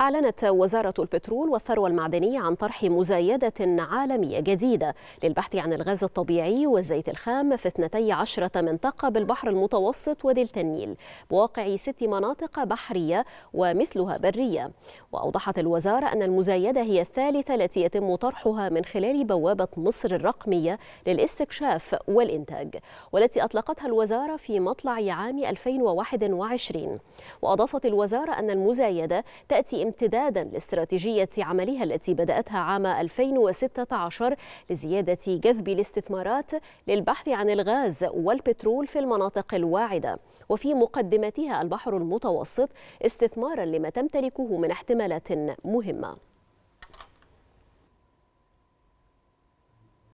أعلنت وزارة البترول والثروة المعدنية عن طرح مزايدة عالمية جديدة للبحث عن الغاز الطبيعي والزيت الخام في 12 منطقة بالبحر المتوسط ودلتا النيل بواقع ست مناطق بحرية ومثلها برية وأوضحت الوزارة أن المزايدة هي الثالثة التي يتم طرحها من خلال بوابة مصر الرقمية للاستكشاف والإنتاج والتي أطلقتها الوزارة في مطلع عام 2021 وأضافت الوزارة أن المزايدة تأتي امتدادا لاستراتيجية عملها التي بدأتها عام 2016 لزيادة جذب الاستثمارات للبحث عن الغاز والبترول في المناطق الواعدة وفي مقدمتها البحر المتوسط استثمارا لما تمتلكه من احتمالات مهمة